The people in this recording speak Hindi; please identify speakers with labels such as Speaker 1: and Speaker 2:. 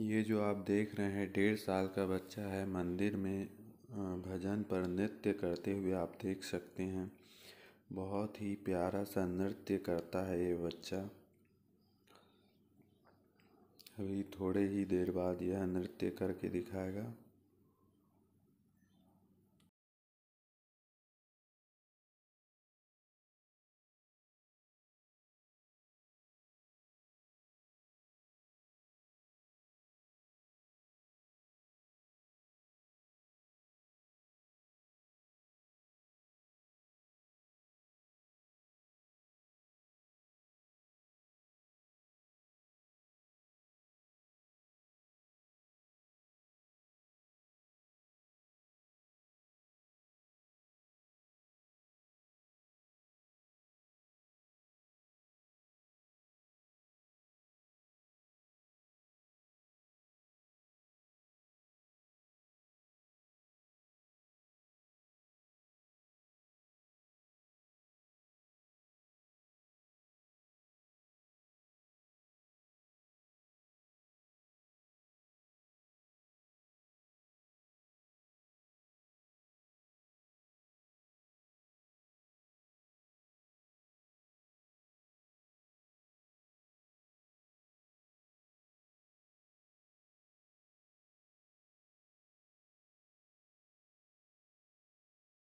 Speaker 1: ये जो आप देख रहे हैं डेढ़ साल का बच्चा है मंदिर में भजन पर नृत्य करते हुए आप देख सकते हैं बहुत ही प्यारा सा नृत्य करता है ये बच्चा अभी थोड़े ही देर बाद यह नृत्य करके दिखाएगा